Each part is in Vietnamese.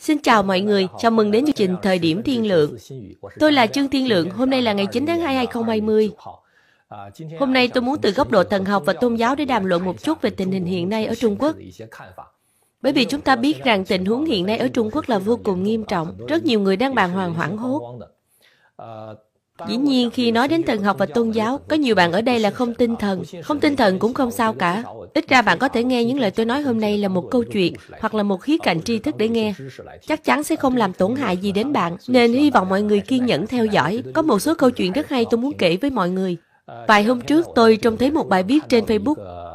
Xin chào mọi người, chào mừng đến chương trình Thời điểm Thiên Lượng. Tôi là Trương Thiên Lượng, hôm nay là ngày 9 tháng 2, 2020. Hôm nay tôi muốn từ góc độ thần học và tôn giáo để đàm luận một chút về tình hình hiện nay ở Trung Quốc. Bởi vì chúng ta biết rằng tình huống hiện nay ở Trung Quốc là vô cùng nghiêm trọng, rất nhiều người đang bàng hoàng hoảng hốt. Dĩ nhiên khi nói đến thần học và tôn giáo, có nhiều bạn ở đây là không tin thần. Không tin thần cũng không sao cả. Ít ra bạn có thể nghe những lời tôi nói hôm nay là một câu chuyện hoặc là một khía cạnh tri thức để nghe. Chắc chắn sẽ không làm tổn hại gì đến bạn, nên hy vọng mọi người kiên nhẫn theo dõi. Có một số câu chuyện rất hay tôi muốn kể với mọi người. Vài hôm trước tôi trông thấy một bài viết trên Facebook.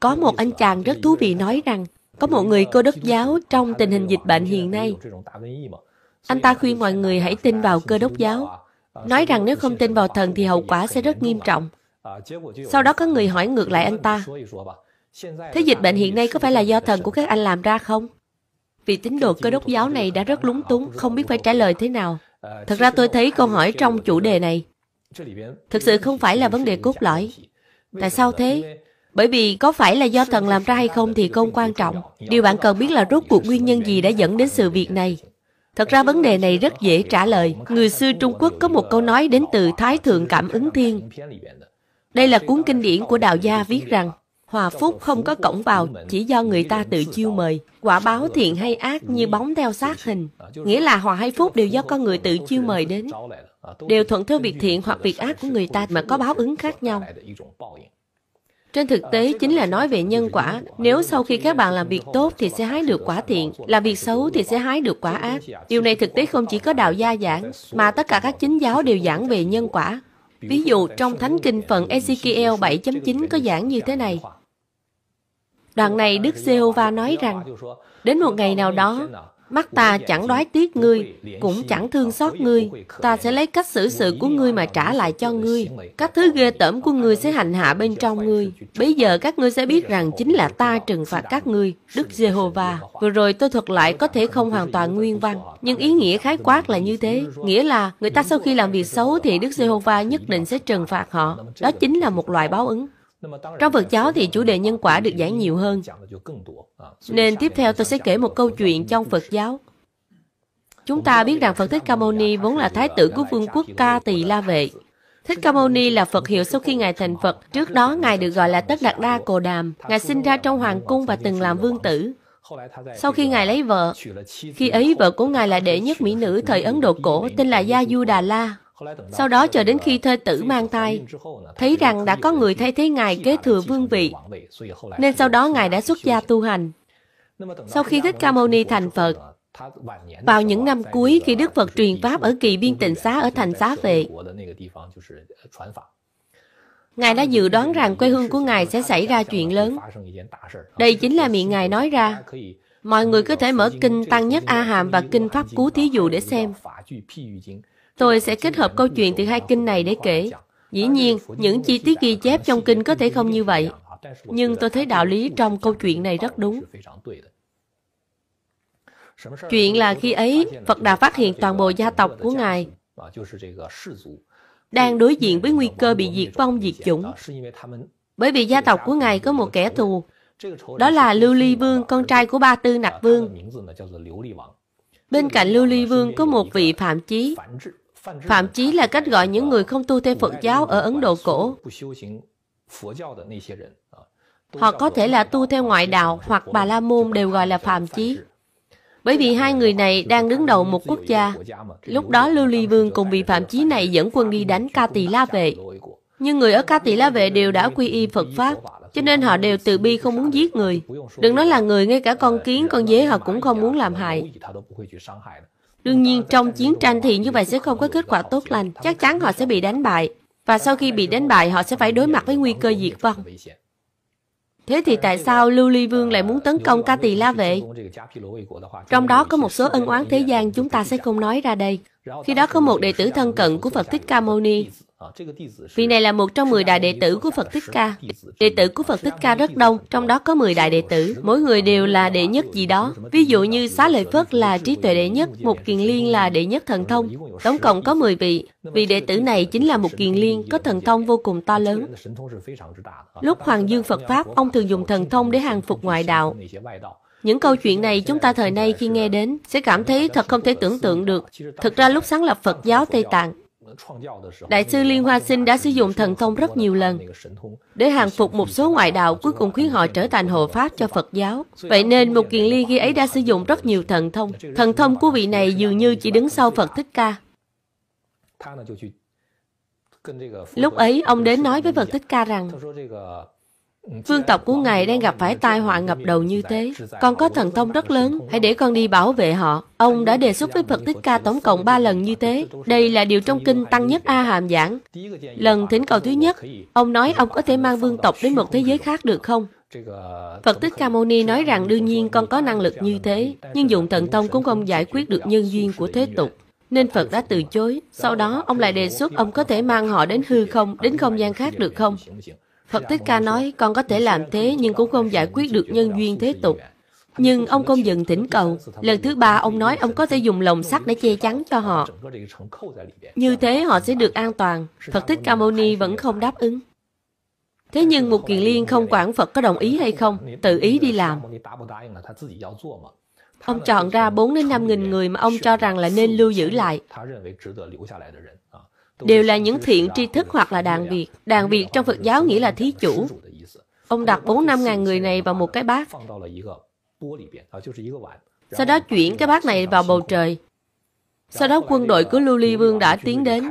Có một anh chàng rất thú vị nói rằng có một người cô đốc giáo trong tình hình dịch bệnh hiện nay. Anh ta khuyên mọi người hãy tin vào cơ đốc giáo Ờ, nói rằng nếu không tin vào thần thì hậu quả sẽ rất nghiêm trọng. Sau đó có người hỏi ngược lại anh ta, thế dịch bệnh hiện nay có phải là do thần của các anh làm ra không? Vì tín đồ cơ đốc giáo này đã rất lúng túng, không biết phải trả lời thế nào. Thật ra tôi thấy câu hỏi trong chủ đề này thực sự không phải là vấn đề cốt lõi. Tại sao thế? Bởi vì có phải là do thần làm ra hay không thì không quan trọng. Điều bạn cần biết là rốt cuộc nguyên nhân gì đã dẫn đến sự việc này. Thật ra vấn đề này rất dễ trả lời. Người xưa Trung Quốc có một câu nói đến từ Thái Thượng Cảm ứng Thiên. Đây là cuốn kinh điển của đạo gia viết rằng, Hòa phúc không có cổng vào, chỉ do người ta tự chiêu mời. Quả báo thiện hay ác như bóng theo sát hình. Nghĩa là hòa hay phúc đều do con người tự chiêu mời đến. Đều thuận theo việc thiện hoặc việc ác của người ta mà có báo ứng khác nhau. Trên thực ờ, tế chính là nói về nhân quả. Nếu sau khi các bạn làm việc tốt thì sẽ hái được quả thiện, ờ. làm việc xấu thì sẽ hái được quả ác. Điều này thực tế không chỉ có đạo gia giảng, mà tất cả các chính giáo đều giảng về nhân quả. Ví dụ trong Thánh Kinh phần Ezekiel 7.9 có giảng như thế này. Đoạn này Đức Giê-hô-va nói rằng, đến một ngày nào đó, Mắt ta chẳng đoái tiếc ngươi, cũng chẳng thương xót ngươi. Ta sẽ lấy cách xử sự của ngươi mà trả lại cho ngươi. Các thứ ghê tởm của ngươi sẽ hành hạ bên trong ngươi. Bây giờ các ngươi sẽ biết rằng chính là ta trừng phạt các ngươi, Đức Giê-hô-va. Vừa rồi tôi thuật lại có thể không hoàn toàn nguyên văn, nhưng ý nghĩa khái quát là như thế. Nghĩa là người ta sau khi làm việc xấu thì Đức Giê-hô-va nhất định sẽ trừng phạt họ. Đó chính là một loại báo ứng. Trong Phật giáo thì chủ đề nhân quả được giảng nhiều hơn. Nên tiếp theo tôi sẽ kể một câu chuyện trong Phật giáo. Chúng ta biết rằng Phật Thích Ca Mâu Ni vốn là thái tử của vương quốc Ca Tỳ La Vệ. Thích Ca Mâu Ni là Phật hiệu sau khi Ngài thành Phật. Trước đó Ngài được gọi là Tất Đạt Đa Cồ Đàm. Ngài sinh ra trong hoàng cung và từng làm vương tử. Sau khi Ngài lấy vợ, khi ấy vợ của Ngài là đệ nhất mỹ nữ thời Ấn Độ cổ tên là Gia Du Đà La. Sau đó chờ đến khi thê tử mang thai, thấy rằng đã có người thay thế ngài kế thừa vương vị, nên sau đó ngài đã xuất gia tu hành. Sau khi Thích Ca Mâu Ni thành Phật, vào những năm cuối khi Đức Phật truyền Pháp ở kỳ biên tịnh xá ở thành xá vệ, Ngài đã dự đoán rằng quê hương của Ngài sẽ xảy ra chuyện lớn. Đây chính là miệng Ngài nói ra. Mọi người có thể mở kinh Tăng Nhất A Hàm và kinh Pháp Cú Thí Dụ để xem. Tôi sẽ kết hợp câu chuyện từ hai kinh này để kể. Dĩ nhiên, những chi tiết ghi chép trong kinh có thể không như vậy, nhưng tôi thấy đạo lý trong câu chuyện này rất đúng. Chuyện là khi ấy, Phật Đà phát hiện toàn bộ gia tộc của Ngài đang đối diện với nguy cơ bị diệt vong diệt chủng. Bởi vì gia tộc của Ngài có một kẻ thù, đó là Lưu Ly Vương, con trai của Ba Tư Nặc Vương. Bên cạnh Lưu Ly Vương có một vị phạm chí, Phạm chí là cách gọi những người không tu theo Phật giáo ở Ấn Độ cổ. Họ có thể là tu theo ngoại đạo hoặc Bà La Môn đều gọi là Phạm chí. Bởi vì hai người này đang đứng đầu một quốc gia. Lúc đó Lưu Ly Vương cùng vị Phạm chí này dẫn quân đi đánh Ca Tỳ La Vệ. Nhưng người ở Ca Tỳ La Vệ đều đã quy y Phật Pháp, cho nên họ đều từ bi không muốn giết người. Đừng nói là người, ngay cả con kiến, con dế họ cũng không muốn làm hại. Đương nhiên, trong chiến tranh thì như vậy sẽ không có kết quả tốt lành. Chắc chắn họ sẽ bị đánh bại. Và sau khi bị đánh bại, họ sẽ phải đối mặt với nguy cơ diệt vong. Thế thì tại sao Lưu Ly Vương lại muốn tấn công Ca Tỳ La Vệ? Trong đó có một số ân oán thế gian chúng ta sẽ không nói ra đây. Khi đó có một đệ tử thân cận của Phật Thích Ca Mâu Ni, Ờ, vị này là một trong 10 đại đệ tử của Phật Thích Ca. Đệ tử của Phật Thích Ca rất đông, trong đó có 10 đại đệ tử. Mỗi người đều là đệ nhất gì đó. Ví dụ như Xá Lợi Phất là trí tuệ đệ nhất, một kiền liên là đệ nhất thần thông. Tổng cộng có 10 vị. Vị đệ tử này chính là một kiền liên, có thần thông vô cùng to lớn. Lúc ờ, Hoàng Dương Phật Pháp, ông thường dùng thần thông để hàng phục ngoại đạo. Những câu chuyện này chúng ta thời nay khi nghe đến sẽ cảm thấy thật không thể tưởng tượng được. Thực ra lúc sáng lập Phật giáo Tây Tạng, Đại sư Liên Hoa Sinh đã sử dụng thần thông rất nhiều lần để hàng phục một số ngoại đạo cuối cùng khiến họ trở thành hộ pháp cho Phật giáo. Vậy nên một kiền ly khi ấy đã sử dụng rất nhiều thần thông. Thần thông của vị này dường như chỉ đứng sau Phật Thích Ca. Lúc ấy, ông đến nói với Phật Thích Ca rằng Vương tộc của ngài đang gặp phải tai họa ngập đầu như thế. Con có thần thông rất lớn, hãy để con đi bảo vệ họ. Ông đã đề xuất với Phật Thích Ca tổng cộng 3 lần như thế. Đây là điều trong kinh Tăng Nhất A Hàm giảng. Lần thỉnh cầu thứ nhất, ông nói ông có thể mang vương tộc đến một thế giới khác được không? Phật Thích Ca Mâu Ni nói rằng đương nhiên con có năng lực như thế, nhưng dùng thần thông cũng không giải quyết được nhân duyên của thế tục. Nên Phật đã từ chối. Sau đó, ông lại đề xuất ông có thể mang họ đến hư không, đến không gian khác được không? Phật Thích Ca nói, con có thể làm thế nhưng cũng không giải quyết được nhân duyên thế tục. Nhưng ông không dừng thỉnh cầu. Lần thứ ba, ông nói ông có thể dùng lồng sắt để che chắn cho họ. Như thế họ sẽ được an toàn. Phật Thích Ca Mâu Ni vẫn không đáp ứng. Thế nhưng một Kiền Liên không quản Phật có đồng ý hay không, tự ý đi làm. Ông chọn ra 4 đến 5 nghìn người mà ông cho rằng là nên lưu giữ lại đều là những thiện tri thức hoặc là đàn việt. Đàn việt trong Phật giáo nghĩa là thí chủ. Ông đặt 4 năm ngàn người này vào một cái bát. Sau đó chuyển cái bát này vào bầu trời. Sau đó quân đội của Lưu Ly Vương đã tiến đến.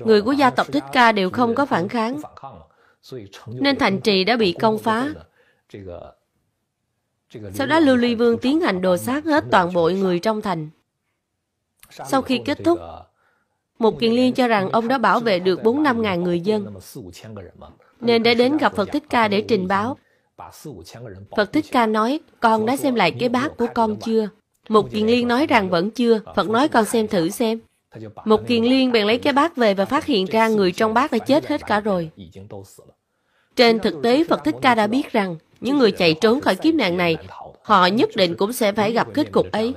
Người của gia tộc Thích Ca đều không có phản kháng. Nên thành trì đã bị công phá. Sau đó Lưu Ly Vương tiến hành đồ sát hết toàn bộ người trong thành. Sau khi kết thúc, một kiền liên cho rằng ông đã bảo vệ được 4-5 ngàn người dân, nên đã đến gặp Phật Thích Ca để trình báo. Phật Thích Ca nói, con đã xem lại cái bát của con chưa? Một kiền liên nói rằng vẫn chưa, Phật nói con xem thử xem. Một kiền liên bèn lấy cái bát về và phát hiện ra người trong bát đã chết hết cả rồi. Trên thực tế, Phật Thích Ca đã biết rằng những người chạy trốn khỏi kiếp nạn này, họ nhất định cũng sẽ phải gặp kết cục ấy,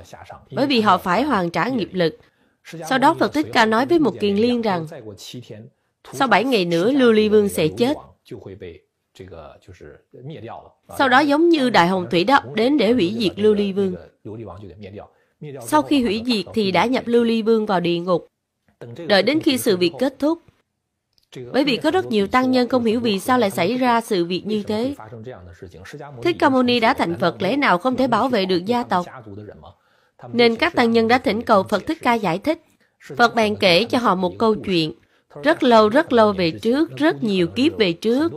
bởi vì họ phải hoàn trả nghiệp lực, sau đó Phật Thích Ca nói với một kiền liên rằng, sau 7 ngày nữa Lưu Ly Vương sẽ chết. Sau đó giống như Đại Hồng Thủy đó đến để hủy diệt Lưu Ly Vương. Sau khi hủy diệt thì đã nhập Lưu Ly Vương vào địa ngục. Đợi đến khi sự việc kết thúc, bởi vì có rất nhiều tăng nhân không hiểu vì sao lại xảy ra sự việc như thế. Thích Ca Mâu Ni đã thành Phật lẽ nào không thể bảo vệ được gia tộc? nên các tăng nhân đã thỉnh cầu Phật Thích Ca giải thích. Phật bèn kể cho họ một câu chuyện rất lâu rất lâu về trước, rất nhiều kiếp về trước.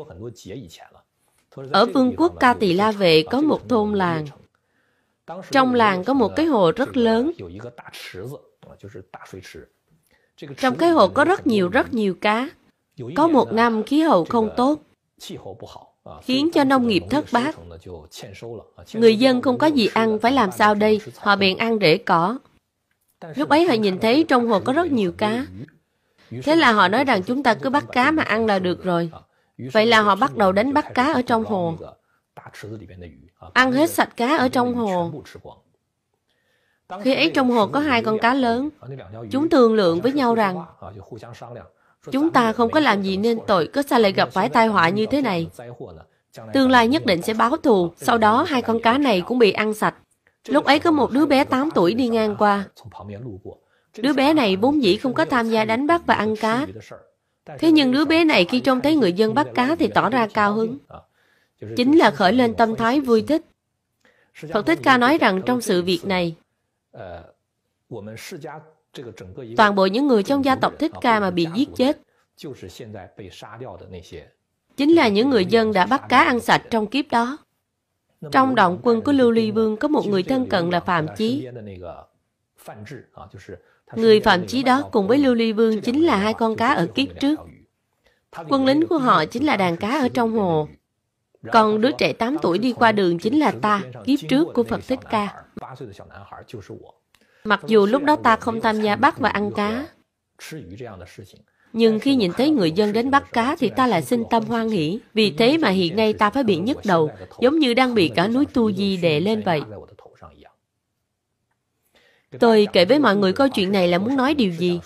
Ở vương quốc Ca Tỳ La Vệ có một thôn làng. Trong làng có một cái hồ rất lớn. Trong cái hồ có rất nhiều rất nhiều cá. Có một năm khí hậu không tốt khiến cho nông nghiệp thất bát. Người dân không có gì ăn phải làm sao đây, họ bèn ăn rễ cỏ. Lúc ấy họ nhìn thấy trong hồ có rất nhiều cá. Thế là họ nói rằng chúng ta cứ bắt cá mà ăn là được rồi. Vậy là họ bắt đầu đánh bắt cá ở trong hồ. Ăn hết sạch cá ở trong hồ. Khi ấy trong hồ có hai con cá lớn, chúng thương lượng với nhau rằng Chúng ta không có làm gì nên tội, cứ sao lại gặp phải tai họa như thế này. Tương lai nhất định sẽ báo thù, sau đó hai con cá này cũng bị ăn sạch. Lúc ấy có một đứa bé 8 tuổi đi ngang qua. Đứa bé này vốn dĩ không có tham gia đánh bắt và ăn cá. Thế nhưng đứa bé này khi trông thấy người dân bắt cá thì tỏ ra cao hứng. Chính là khởi lên tâm thái vui thích. Phật Thích Ca nói rằng trong sự việc này, Toàn bộ những người trong gia tộc Thích Ca mà bị giết chết chính là những người dân đã bắt cá ăn sạch trong kiếp đó. Trong động quân của Lưu Ly Vương có một người thân cận là Phạm Chí. Người Phạm Chí đó cùng với Lưu Ly Vương chính là hai con cá ở kiếp trước. Quân lính của họ chính là đàn cá ở trong hồ. Còn đứa trẻ 8 tuổi đi qua đường chính là ta, kiếp trước của Phật Thích Ca. Mặc dù lúc đó ta không tham gia bắt và ăn cá, nhưng khi nhìn thấy người dân đến bắt cá thì ta lại sinh tâm hoan hỷ. Vì thế mà hiện nay ta phải bị nhức đầu, giống như đang bị cả núi Tu Di đè lên vậy. Tôi kể với mọi người câu chuyện này là muốn nói điều gì?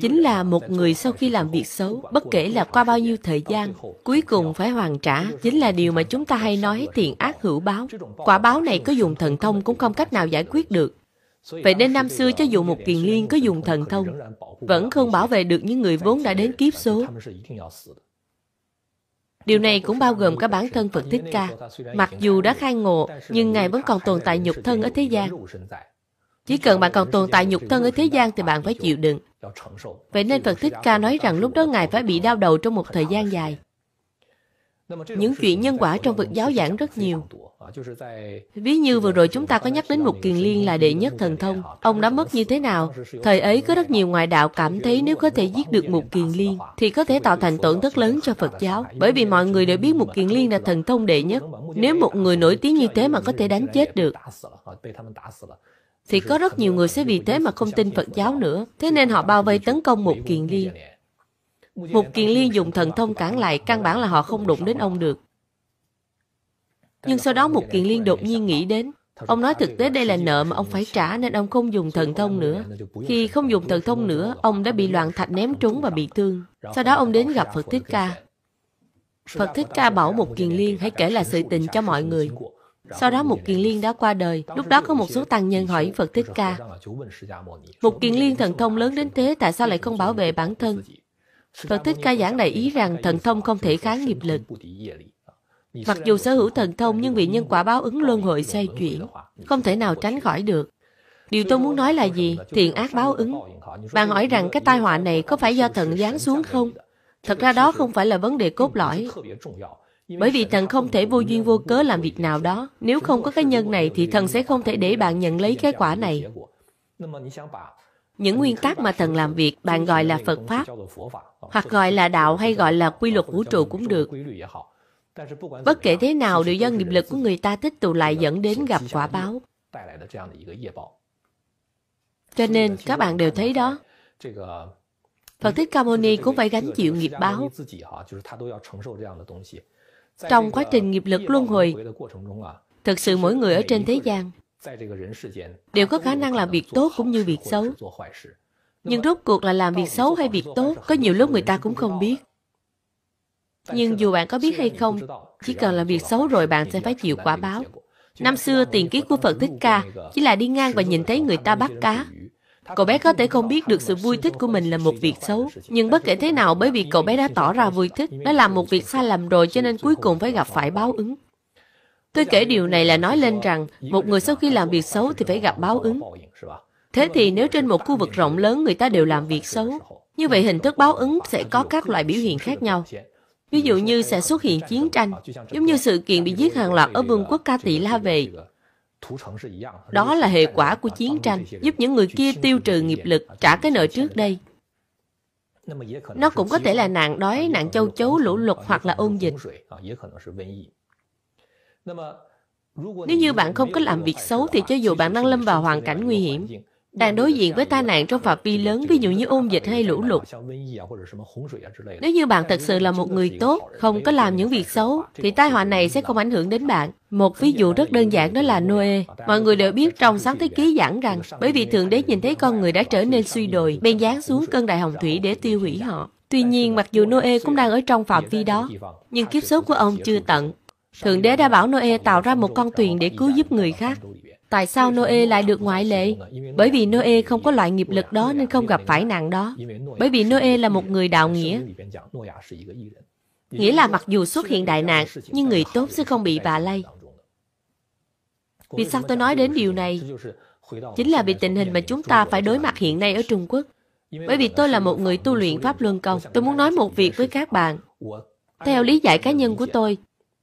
Chính là một người sau khi làm việc xấu, bất kể là qua bao nhiêu thời gian, cuối cùng phải hoàn trả. Chính là điều mà chúng ta hay nói tiền ác hữu báo. Quả báo này có dùng thần thông cũng không cách nào giải quyết được. Vậy nên năm xưa cho dù một kiền liên có dùng thần thông, vẫn không bảo vệ được những người vốn đã đến kiếp số. Điều này cũng bao gồm cả bản thân Phật Thích Ca. Mặc dù đã khai ngộ, nhưng Ngài vẫn còn tồn tại nhục thân ở thế gian. Chỉ cần bạn còn tồn tại nhục thân ở thế gian thì bạn phải chịu đựng. Vậy nên Phật Thích Ca nói rằng lúc đó Ngài phải bị đau đầu trong một thời gian dài những chuyện nhân quả trong Phật giáo giảng rất nhiều. Ví như vừa rồi chúng ta có nhắc đến một kiền liên là đệ nhất thần thông. Ông đã mất như thế nào? Thời ấy có rất nhiều ngoại đạo cảm thấy nếu có thể giết được một kiền liên thì có thể tạo thành tổn thất lớn cho Phật giáo. Bởi vì mọi người đều biết một kiền liên là thần thông đệ nhất. Nếu một người nổi tiếng như thế mà có thể đánh chết được, thì có rất nhiều người sẽ vì thế mà không tin Phật giáo nữa. Thế nên họ bao vây tấn công một kiền liên. Một kiền liên dùng thần thông cản lại, căn bản là họ không đụng đến ông được. Nhưng sau đó một kiền liên đột nhiên nghĩ đến, Ông nói thực tế đây là nợ mà ông phải trả nên ông không dùng thần thông nữa. Khi không dùng thần thông nữa, ông đã bị loạn thạch ném trúng và bị thương. Sau đó ông đến gặp Phật Thích Ca. Phật Thích Ca bảo một kiền liên hãy kể là sự tình cho mọi người. Sau đó một kiền liên đã qua đời. Lúc đó có một số tăng nhân hỏi Phật Thích Ca. Một kiền liên thần thông lớn đến thế tại sao lại không bảo vệ bản thân? Phật Thích Ca Giảng đại ý rằng thần thông không thể kháng nghiệp lực. Mặc dù sở hữu thần thông nhưng bị nhân quả báo ứng luân hồi xoay chuyển, không thể nào tránh khỏi được. Điều tôi muốn nói là gì? Thiện ác báo ứng. Bạn hỏi rằng cái tai họa này có phải do thần giáng xuống không? Thật ra đó không phải là vấn đề cốt lõi. Bởi vì thần không thể vô duyên vô cớ làm việc nào đó. Nếu không có cái nhân này thì thần sẽ không thể để bạn nhận lấy cái quả này. Những nguyên tắc mà thần làm việc bạn gọi là Phật Pháp hoặc gọi là đạo hay gọi là quy luật vũ trụ cũng được. Bất kể thế nào đều do nghiệp lực của người ta tích tụ lại dẫn đến gặp quả báo. Cho nên các bạn đều thấy đó. Phật Thích Ca Ni cũng phải gánh chịu nghiệp báo. Trong quá trình nghiệp lực luân hồi, thực sự mỗi người ở trên thế gian đều có khả năng làm việc tốt cũng như việc xấu nhưng rốt cuộc là làm việc xấu hay việc tốt có nhiều lúc người ta cũng không biết nhưng dù bạn có biết hay không chỉ cần làm việc xấu rồi bạn sẽ phải chịu quả báo năm xưa tiền kiếp của phật thích ca chỉ là đi ngang và nhìn thấy người ta bắt cá cậu bé có thể không biết được sự vui thích của mình là một việc xấu nhưng bất kể thế nào bởi vì cậu bé đã tỏ ra vui thích đã làm một việc sai lầm rồi cho nên cuối cùng phải gặp phải báo ứng tôi kể điều này là nói lên rằng một người sau khi làm việc xấu thì phải gặp báo ứng Thế thì nếu trên một khu vực rộng lớn người ta đều làm việc xấu, như vậy hình thức báo ứng sẽ có các loại biểu hiện khác nhau. Ví dụ như sẽ xuất hiện chiến tranh, giống như sự kiện bị giết hàng loạt ở vương quốc Ca tỷ La về Đó là hệ quả của chiến tranh, giúp những người kia tiêu trừ nghiệp lực, trả cái nợ trước đây. Nó cũng có thể là nạn đói, nạn châu chấu, lũ lụt hoặc là ôn dịch. Nếu như bạn không có làm việc xấu thì cho dù bạn đang lâm vào hoàn cảnh nguy hiểm, đang đối diện với tai nạn trong phạm vi lớn, ví dụ như ôn dịch hay lũ lụt. Nếu như bạn thật sự là một người tốt, không có làm những việc xấu, thì tai họa này sẽ không ảnh hưởng đến bạn. Một ví dụ rất đơn giản đó là Noe. Mọi người đều biết trong sáng thế ký giảng rằng, bởi vì Thượng Đế nhìn thấy con người đã trở nên suy đồi, bèn giáng xuống cơn đại hồng thủy để tiêu hủy họ. Tuy nhiên, mặc dù Noe cũng đang ở trong phạm vi đó, nhưng kiếp số của ông chưa tận. Thượng Đế đã bảo Noe tạo ra một con thuyền để cứu giúp người khác. Tại sao Noe lại được ngoại lệ? Bởi vì Noe không có loại nghiệp lực đó nên không gặp phải nạn đó. Bởi vì Noe là một người đạo nghĩa. Nghĩa là mặc dù xuất hiện đại nạn, nhưng người tốt sẽ không bị vạ lây. Vì sao tôi nói đến điều này? Chính là vì tình hình mà chúng ta phải đối mặt hiện nay ở Trung Quốc. Bởi vì tôi là một người tu luyện Pháp Luân Công, tôi muốn nói một việc với các bạn. Theo lý giải cá nhân của tôi,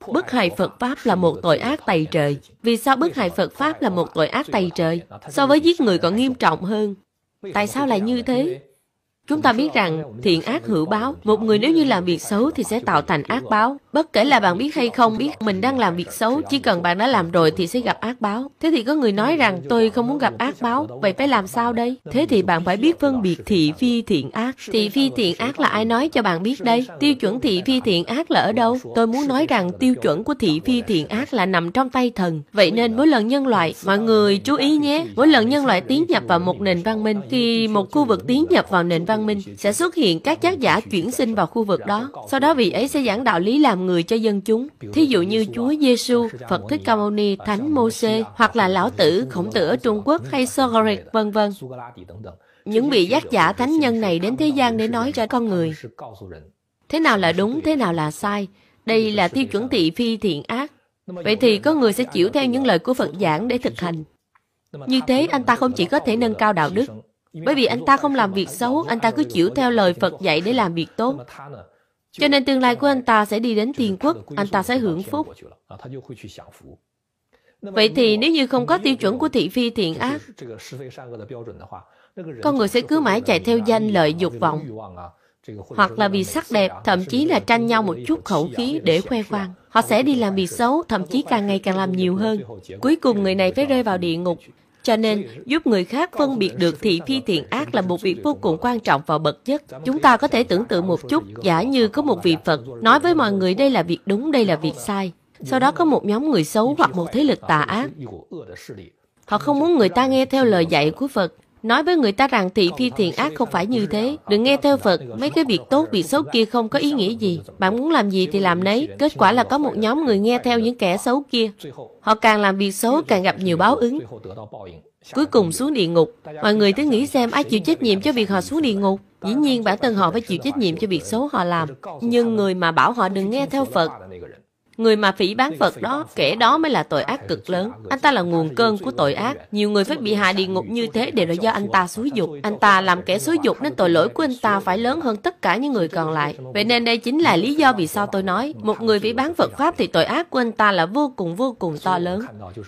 Bức hại Phật Pháp là một tội ác tày trời. Vì sao bức hại Phật Pháp là một tội ác tày trời? So với giết người còn nghiêm trọng hơn. Tại sao lại như thế? Chúng ta biết rằng thiện ác hữu báo, một người nếu như làm việc xấu thì sẽ tạo thành ác báo. Bất kể là bạn biết hay không biết mình đang làm việc xấu, chỉ cần bạn đã làm rồi thì sẽ gặp ác báo. Thế thì có người nói rằng tôi không muốn gặp ác báo, vậy phải làm sao đây? Thế thì bạn phải biết phân biệt thị phi thiện ác. Thị phi thiện ác là ai nói cho bạn biết đây? Tiêu chuẩn thị phi thiện ác là ở đâu? Tôi muốn nói rằng tiêu chuẩn của thị phi thiện ác là nằm trong tay thần. Vậy nên mỗi lần nhân loại, mọi người chú ý nhé, mỗi lần nhân loại tiến nhập vào một nền văn minh, khi một khu vực tiến nhập vào nền văn văn minh, sẽ xuất hiện các giác giả chuyển sinh vào khu vực đó. Sau đó vị ấy sẽ giảng đạo lý làm người cho dân chúng. Thí dụ như Chúa Giêsu, Phật Thích Ca Mâu Ni, Thánh Mô Môsê, hoặc là Lão Tử, Khổng Tử ở Trung Quốc hay Socrates, vân vân. Những vị giác giả thánh nhân này đến thế gian để nói cho con người thế nào là đúng, thế nào là sai. Đây là tiêu chuẩn thị phi thiện ác. Vậy thì có người sẽ chịu theo những lời của Phật giảng để thực hành. Như thế, anh ta không chỉ có thể nâng cao đạo đức, bởi vì anh ta không làm việc xấu, anh ta cứ chịu theo lời Phật dạy để làm việc tốt. Cho nên tương lai của anh ta sẽ đi đến tiền quốc, anh ta sẽ hưởng phúc. À, Vậy thì nếu như không có tiêu chuẩn của thị phi thiện ác, con người sẽ cứ mãi chạy theo danh lợi dục vọng, hoặc là vì sắc đẹp, thậm chí là tranh nhau một chút khẩu khí để khoe khoang. Họ sẽ đi làm việc xấu, thậm chí càng ngày càng làm nhiều hơn. Cuối cùng người này phải rơi vào địa ngục. Cho nên, giúp người khác phân biệt được thị phi thiện ác là một việc vô cùng quan trọng và bậc nhất. Chúng ta có thể tưởng tượng một chút, giả như có một vị Phật nói với mọi người đây là việc đúng, đây là việc sai. Sau đó có một nhóm người xấu hoặc một thế lực tà ác. Họ không muốn người ta nghe theo lời dạy của Phật, Nói với người ta rằng thị phi thiện ác không phải như thế. Đừng nghe theo Phật, mấy cái việc tốt, việc xấu kia không có ý nghĩa gì. Bạn muốn làm gì thì làm nấy. Kết quả là có một nhóm người nghe theo những kẻ xấu kia. Họ càng làm việc xấu, càng gặp nhiều báo ứng. Cuối cùng xuống địa ngục. Mọi người cứ nghĩ xem ai chịu trách nhiệm cho việc họ xuống địa ngục. Dĩ nhiên bản thân họ phải chịu trách nhiệm cho việc xấu họ làm. Nhưng người mà bảo họ đừng nghe theo Phật, Người mà phỉ bán Phật đó, kẻ đó mới là tội ác cực lớn. Anh ta là nguồn cơn của tội ác. Nhiều người phải bị hạ địa ngục như thế đều là do anh ta xúi dục. Anh ta làm kẻ xúi dục nên tội lỗi của anh ta phải lớn hơn tất cả những người còn lại. Vậy nên đây chính là lý do vì sao tôi nói, một người phỉ bán Phật Pháp thì tội ác của anh ta là vô cùng vô cùng to lớn.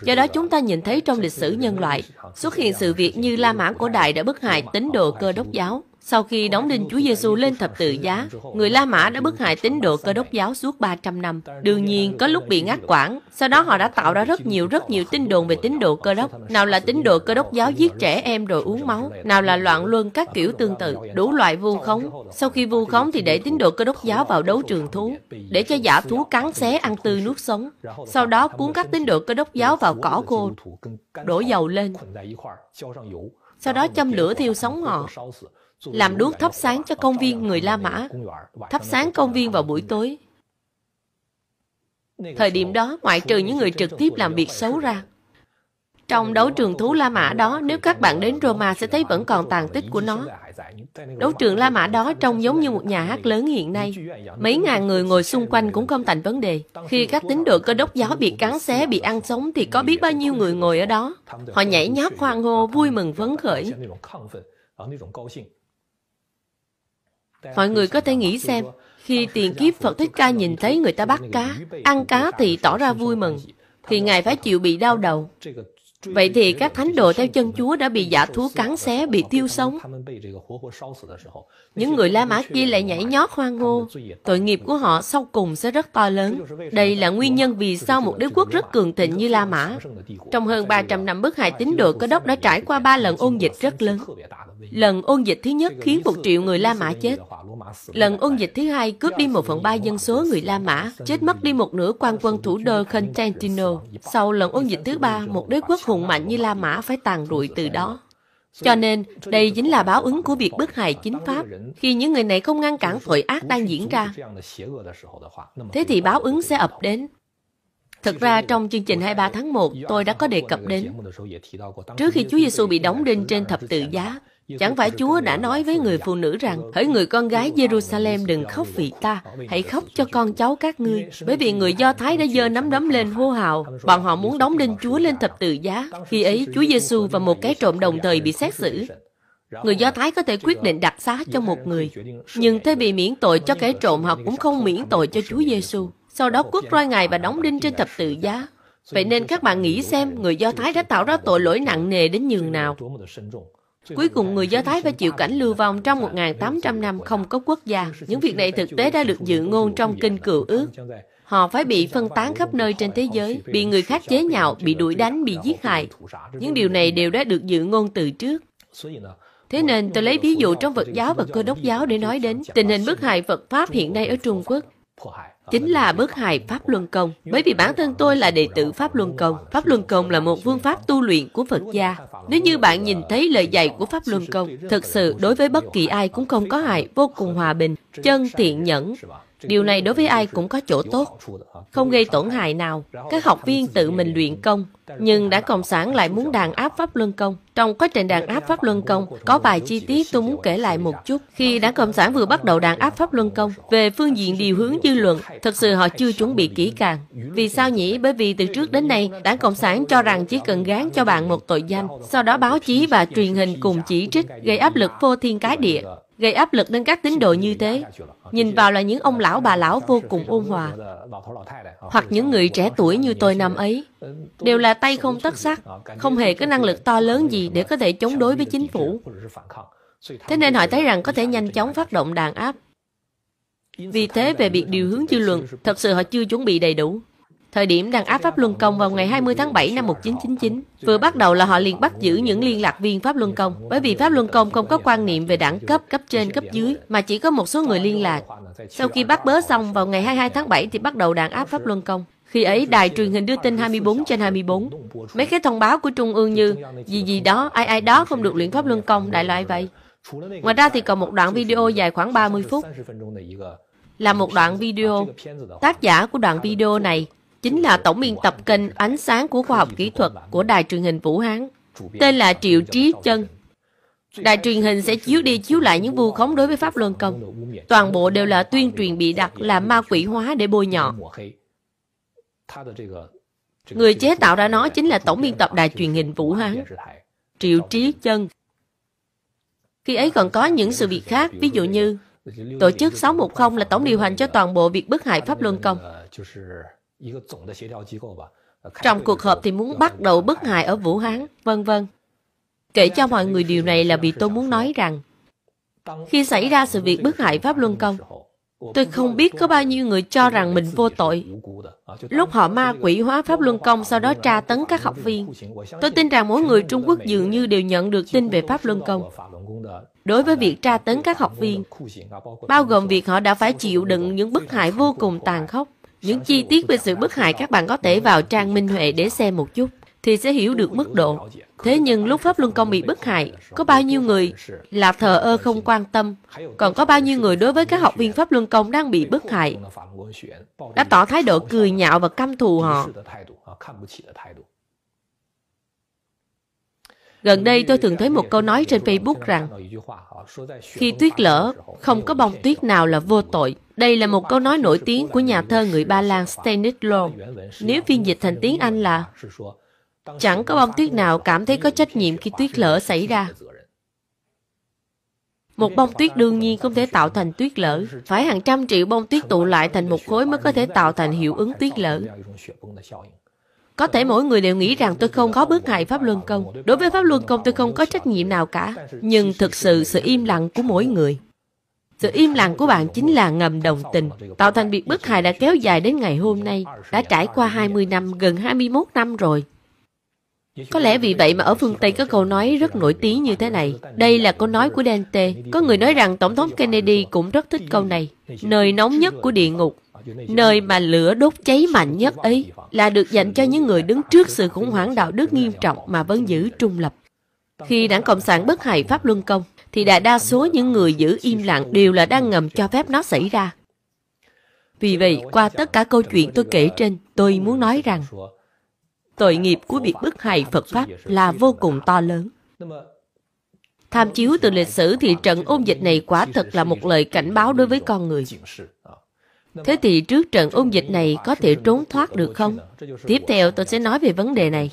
Do đó chúng ta nhìn thấy trong lịch sử nhân loại, xuất hiện sự việc như La Mã cổ đại đã bức hại tín đồ cơ đốc giáo. Sau khi đóng đinh Chúa Giêsu lên thập tự giá, người La Mã đã bức hại tín đồ cơ đốc giáo suốt 300 năm. Đương nhiên, có lúc bị ngắt quãng. Sau đó họ đã tạo ra rất nhiều rất nhiều tin đồn về tín đồ cơ đốc. Nào là tín đồ cơ đốc giáo giết trẻ em rồi uống máu, nào là loạn luân các kiểu tương tự, đủ loại vu khống. Sau khi vu khống thì để tín đồ cơ đốc giáo vào đấu trường thú, để cho giả thú cắn xé ăn tươi nuốt sống. Sau đó cuốn các tín đồ cơ đốc giáo vào cỏ khô, đổ dầu lên. Sau đó châm lửa thiêu sống họ làm đuốc thắp sáng cho công viên người La Mã, thắp sáng công viên vào buổi tối. Thời điểm đó, ngoại trừ những người trực tiếp làm việc xấu ra, trong đấu trường thú La Mã đó, nếu các bạn đến Roma sẽ thấy vẫn còn tàn tích của nó. Đấu trường La Mã đó trông giống như một nhà hát lớn hiện nay. Mấy ngàn người ngồi xung quanh cũng không thành vấn đề. Khi các tín đồ cơ đốc giáo bị cắn xé, bị ăn sống thì có biết bao nhiêu người ngồi ở đó. Họ nhảy nhót hoan hô, vui mừng phấn khởi. Mọi người có thể nghĩ xem, khi tiền kiếp Phật Thích Ca nhìn thấy người ta bắt cá, ăn cá thì tỏ ra vui mừng, thì Ngài phải chịu bị đau đầu. Vậy thì các thánh đồ theo chân Chúa đã bị giả thú cắn xé, bị tiêu sống. Những người La Mã kia lại nhảy nhót hoang hô. Tội nghiệp của họ sau cùng sẽ rất to lớn. Đây là nguyên nhân vì sao một đế quốc rất cường thịnh như La Mã. Trong hơn 300 năm bức hại tín đồ cơ đốc đã trải qua ba lần ôn dịch rất lớn. Lần ôn dịch thứ nhất khiến một triệu người La Mã chết. Lần ôn dịch thứ hai cướp đi một phần ba dân số người La Mã, chết mất đi một nửa quan quân thủ đô Constantino. Sau lần ôn dịch thứ ba, một đế quốc hùng mạnh như La Mã phải tàn rụi từ đó. Cho nên, đây chính là báo ứng của việc bức hại chính Pháp. Khi những người này không ngăn cản tội ác đang diễn ra, thế thì báo ứng sẽ ập đến. Thực ra trong chương trình 23 tháng 1, tôi đã có đề cập đến. Trước khi Chúa Giêsu bị đóng đinh trên thập tự giá, Chẳng phải Chúa đã nói với người phụ nữ rằng, hỡi người con gái Jerusalem đừng khóc vì ta, hãy khóc cho con cháu các ngươi. Bởi vì người Do Thái đã giơ nắm đấm lên hô hào, bọn họ muốn đóng đinh Chúa lên thập tự giá. Khi ấy, Chúa Giêsu và một cái trộm đồng thời bị xét xử. Người Do Thái có thể quyết định đặc xá cho một người, nhưng thay vì miễn tội cho kẻ trộm họ cũng không miễn tội cho Chúa Giêsu. Sau đó quất roi ngài và đóng đinh trên thập tự giá. Vậy nên các bạn nghĩ xem người Do Thái đã tạo ra tội lỗi nặng nề đến nhường nào. Cuối cùng, người Do Thái phải chịu cảnh lưu vong trong 1.800 năm không có quốc gia. Những việc này thực tế đã được dự ngôn trong kinh cựu ước. Họ phải bị phân tán khắp nơi trên thế giới, bị người khác chế nhạo, bị đuổi đánh, bị giết hại. Những điều này đều đã được dự ngôn từ trước. Thế nên tôi lấy ví dụ trong Phật giáo và cơ đốc giáo để nói đến tình hình bức hại Phật Pháp hiện nay ở Trung Quốc chính là bức hại pháp luân công bởi vì bản thân tôi là đệ tử pháp luân công pháp luân công là một phương pháp tu luyện của phật gia nếu như bạn nhìn thấy lời dạy của pháp luân công thực sự đối với bất kỳ ai cũng không có hại vô cùng hòa bình chân thiện nhẫn Điều này đối với ai cũng có chỗ tốt, không gây tổn hại nào. Các học viên tự mình luyện công, nhưng Đảng Cộng sản lại muốn đàn áp Pháp Luân Công. Trong quá trình đàn áp Pháp Luân Công, có vài chi tiết tôi muốn kể lại một chút. Khi đảng Cộng sản vừa bắt đầu đàn áp Pháp Luân Công, về phương diện điều hướng dư luận, thật sự họ chưa chuẩn bị kỹ càng. Vì sao nhỉ? Bởi vì từ trước đến nay, đảng Cộng sản cho rằng chỉ cần gán cho bạn một tội danh, sau đó báo chí và truyền hình cùng chỉ trích, gây áp lực vô thiên cái địa gây áp lực đến các tín đồ như thế, nhìn vào là những ông lão bà lão vô cùng ôn hòa, hoặc những người trẻ tuổi như tôi năm ấy, đều là tay không tất sắc, không hề có năng lực to lớn gì để có thể chống đối với chính phủ. Thế nên họ thấy rằng có thể nhanh chóng phát động đàn áp. Vì thế về việc điều hướng dư luận, thật sự họ chưa chuẩn bị đầy đủ. Thời điểm đàn áp Pháp Luân Công vào ngày 20 tháng 7 năm 1999, vừa bắt đầu là họ liền bắt giữ những liên lạc viên Pháp Luân Công, bởi vì Pháp Luân Công không có quan niệm về đẳng cấp, cấp trên, cấp dưới, mà chỉ có một số người liên lạc. Sau khi bắt bớ xong vào ngày 22 tháng 7 thì bắt đầu đàn áp Pháp Luân Công. Khi ấy, đài truyền hình đưa tin 24 trên 24. Mấy cái thông báo của Trung ương như gì gì đó, ai ai đó không được luyện Pháp Luân Công, đại loại vậy. Ngoài ra thì còn một đoạn video dài khoảng 30 phút là một đoạn video. Tác giả của đoạn video này chính là tổng biên tập kênh Ánh sáng của khoa học kỹ thuật của đài truyền hình Vũ Hán, tên là Triệu Trí Chân. Đài truyền hình sẽ chiếu đi chiếu lại những vu khống đối với Pháp Luân Công. Toàn bộ đều là tuyên truyền bị đặt là ma quỷ hóa để bôi nhọ. Người chế tạo ra nó chính là tổng biên tập đài truyền hình Vũ Hán, Triệu Trí Chân. Khi ấy còn có những sự việc khác, ví dụ như tổ chức 610 là tổng điều hành cho toàn bộ việc bức hại Pháp Luân Công. Trong cuộc họp thì muốn bắt đầu bức hại ở Vũ Hán, vân vân. Kể cho mọi người điều này là vì tôi muốn nói rằng khi xảy ra sự việc bức hại Pháp Luân Công, tôi không biết có bao nhiêu người cho rằng mình vô tội. À, Lúc họ ma quỷ hóa Pháp Luân Công sau đó tra tấn các học viên, tôi tin rằng mỗi người Trung Quốc dường như đều nhận được tin về Pháp Luân Công. Đối với việc tra tấn các học viên, bao gồm việc họ đã phải chịu đựng những bức hại vô cùng tàn khốc, những chi tiết về sự bức hại các bạn có thể vào trang Minh Huệ để xem một chút thì sẽ hiểu được mức độ. Thế nhưng lúc Pháp Luân Công bị bức hại, có bao nhiêu người là thờ ơ không quan tâm, còn có bao nhiêu người đối với các học viên Pháp Luân Công đang bị bức hại, đã tỏ thái độ cười nhạo và căm thù họ. Gần đây tôi thường thấy một câu nói trên Facebook rằng khi tuyết lở không có bông tuyết nào là vô tội. Đây là một câu nói nổi tiếng của nhà thơ người Ba Lan Stanislaw Nếu phiên dịch thành tiếng Anh là chẳng có bông tuyết nào cảm thấy có trách nhiệm khi tuyết lở xảy ra. Một bông tuyết đương nhiên không thể tạo thành tuyết lở. Phải hàng trăm triệu bông tuyết tụ lại thành một khối mới có thể tạo thành hiệu ứng tuyết lở. Có thể mỗi người đều nghĩ rằng tôi không có bước hại Pháp Luân Công. Đối với Pháp Luân Công tôi không có trách nhiệm nào cả. Nhưng thực sự sự im lặng của mỗi người. Sự im lặng của bạn chính là ngầm đồng tình, tạo thành việc bức hại đã kéo dài đến ngày hôm nay, đã trải qua 20 năm, gần 21 năm rồi. Có lẽ vì vậy mà ở phương Tây có câu nói rất nổi tiếng như thế này. Đây là câu nói của Dante. Có người nói rằng Tổng thống Kennedy cũng rất thích câu này. Nơi nóng nhất của địa ngục Nơi mà lửa đốt cháy mạnh nhất ấy là được dành cho những người đứng trước sự khủng hoảng đạo đức nghiêm trọng mà vẫn giữ trung lập. Khi đảng Cộng sản bất hại Pháp Luân Công, thì đại đa số những người giữ im lặng đều là đang ngầm cho phép nó xảy ra. Vì vậy, qua tất cả câu chuyện tôi kể trên, tôi muốn nói rằng tội nghiệp của việc bức hại Phật Pháp là vô cùng to lớn. Tham chiếu từ lịch sử thì trận ôn dịch này quả thật là một lời cảnh báo đối với con người. Thế thì trước trận ôn dịch này có thể trốn thoát được không? Tiếp theo tôi sẽ nói về vấn đề này.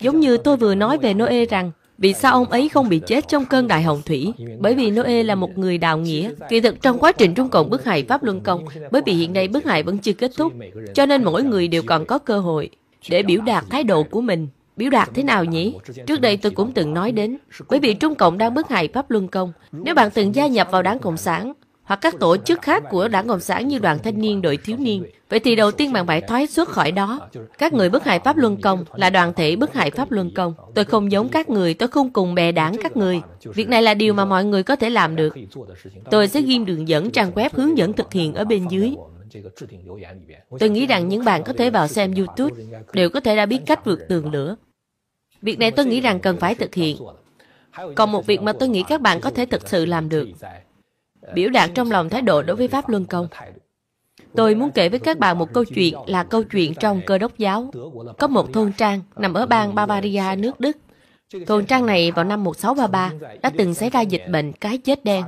Giống như tôi vừa nói về Noe rằng, vì sao ông ấy không bị chết trong cơn đại hồng thủy? Bởi vì Noe là một người đạo nghĩa. Kỳ thực trong quá trình Trung Cộng bức hại Pháp Luân Công, bởi vì hiện nay bức hại vẫn chưa kết thúc, cho nên mỗi người đều còn có cơ hội để biểu đạt thái độ của mình. Biểu đạt thế nào nhỉ? Trước đây tôi cũng từng nói đến, bởi vì Trung Cộng đang bức hại Pháp Luân Công. Nếu bạn từng gia nhập vào đảng Cộng sản, hoặc các tổ chức khác của đảng Cộng sản như đoàn thanh niên, đội thiếu niên. Vậy thì đầu tiên bạn phải thoái xuất khỏi đó. Các người bức hại Pháp Luân Công là đoàn thể bức hại Pháp Luân Công. Tôi không giống các người, tôi không cùng bè đảng các người. Việc này là điều mà mọi người có thể làm được. Tôi sẽ ghim đường dẫn trang web hướng dẫn thực hiện ở bên dưới. Tôi nghĩ rằng những bạn có thể vào xem YouTube đều có thể đã biết cách vượt tường lửa. Việc này tôi nghĩ rằng cần phải thực hiện. Còn một việc mà tôi nghĩ các bạn có thể thực sự làm được biểu đạt trong lòng thái độ đối với Pháp Luân Công. Tôi muốn kể với các bạn một câu chuyện là câu chuyện trong cơ đốc giáo. Có một thôn trang nằm ở bang Bavaria, nước Đức. Thôn trang này vào năm 1633 đã từng xảy ra dịch bệnh cái chết đen.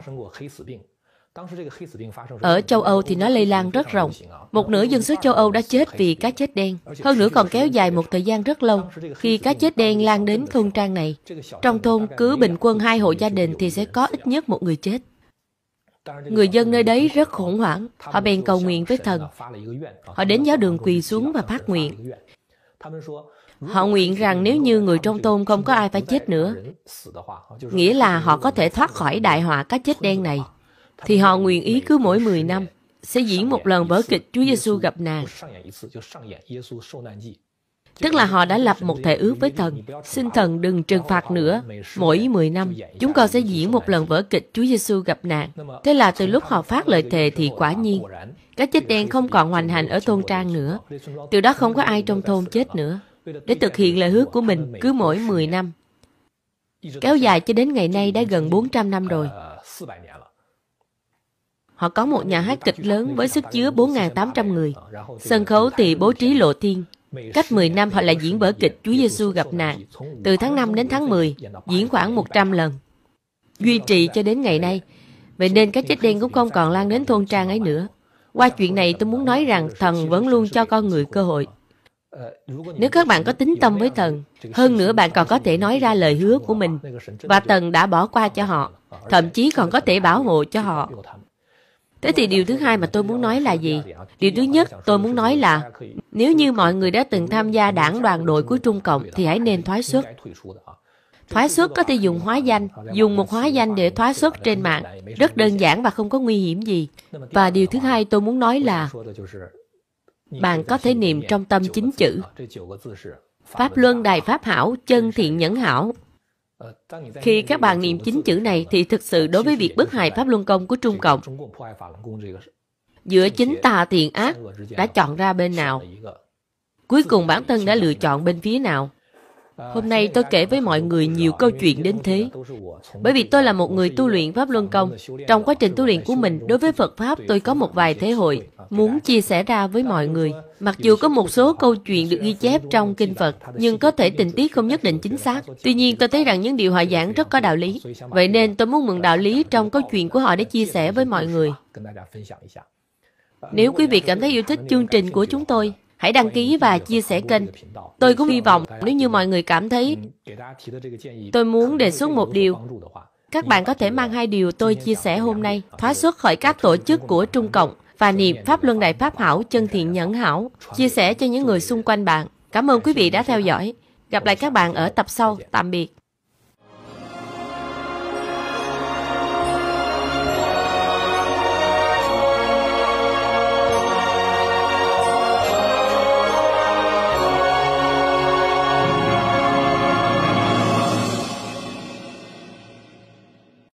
Ở châu Âu thì nó lây lan rất rộng. Một nửa dân số châu Âu đã chết vì cá chết đen. Hơn nữa còn kéo dài một thời gian rất lâu khi cá chết đen lan đến thôn trang này. Trong thôn cứ bình quân hai hộ gia đình thì sẽ có ít nhất một người chết. Người dân nơi đấy rất khủng hoảng, họ bèn cầu nguyện với thần. Họ đến giáo đường quỳ xuống và phát nguyện. Họ nguyện rằng nếu như người trong tôn không có ai phải chết nữa, nghĩa là họ có thể thoát khỏi đại họa cá chết đen này, thì họ nguyện ý cứ mỗi 10 năm sẽ diễn một lần vở kịch Chúa Giêsu gặp nạn. Tức là họ đã lập một thể ước với thần. Xin thần đừng trừng phạt nữa. Mỗi 10 năm, chúng con sẽ diễn một lần vở kịch Chúa Giêsu gặp nạn. Thế là từ lúc họ phát lời thề thì quả nhiên, các chết đen không còn hoành hành ở thôn trang nữa. Từ đó không có ai trong thôn chết nữa. Để thực hiện lời hứa của mình cứ mỗi 10 năm. Kéo dài cho đến ngày nay đã gần 400 năm rồi. Họ có một nhà hát kịch lớn với sức chứa 4.800 người. Sân khấu thì bố trí lộ thiên, Cách 10 năm họ lại diễn vở kịch Chúa Giêsu gặp nạn. Từ tháng 5 đến tháng 10, diễn khoảng 100 lần. Duy trì cho đến ngày nay. Vậy nên cái chết đen cũng không còn lan đến thôn trang ấy nữa. Qua chuyện này tôi muốn nói rằng thần vẫn luôn cho con người cơ hội. Nếu các bạn có tính tâm với thần, hơn nữa bạn còn có thể nói ra lời hứa của mình và thần đã bỏ qua cho họ, thậm chí còn có thể bảo hộ cho họ. Thế thì điều thứ hai mà tôi muốn nói là gì? Điều thứ nhất tôi muốn nói là nếu như mọi người đã từng tham gia đảng đoàn đội của Trung Cộng thì hãy nên thoái xuất. Thoái xuất có thể dùng hóa danh, dùng một hóa danh để thoái xuất trên mạng. Rất đơn giản và không có nguy hiểm gì. Và điều thứ hai tôi muốn nói là bạn có thể niệm trong tâm chính chữ. Pháp luân đài pháp hảo, chân thiện nhẫn hảo, Ờ, Khi các bạn niệm chính chữ này thì thực sự đối với việc bức hại Pháp Luân Công của Trung Cộng, giữa chính tà thiện ác đã chọn ra bên nào. Cuối cùng bản thân đã lựa chọn bên phía nào. Hôm nay tôi kể với mọi người nhiều câu chuyện đến thế. Bởi vì tôi là một người tu luyện Pháp Luân Công. Trong quá trình tu luyện của mình, đối với Phật Pháp tôi có một vài thế hội muốn chia sẻ ra với mọi người. Mặc dù có một số câu chuyện được ghi chép trong Kinh Phật, nhưng có thể tình tiết không nhất định chính xác. Tuy nhiên, tôi thấy rằng những điều họ giảng rất có đạo lý. Vậy nên tôi muốn mượn đạo lý trong câu chuyện của họ để chia sẻ với mọi người. Nếu quý vị cảm thấy yêu thích chương trình của chúng tôi, Hãy đăng ký và chia sẻ kênh. Tôi cũng hy vọng nếu như mọi người cảm thấy tôi muốn đề xuất một điều, các bạn có thể mang hai điều tôi chia sẻ hôm nay, thoát xuất khỏi các tổ chức của Trung Cộng và niệm Pháp Luân Đại Pháp Hảo chân thiện nhẫn hảo, chia sẻ cho những người xung quanh bạn. Cảm ơn quý vị đã theo dõi. Gặp lại các bạn ở tập sau. Tạm biệt.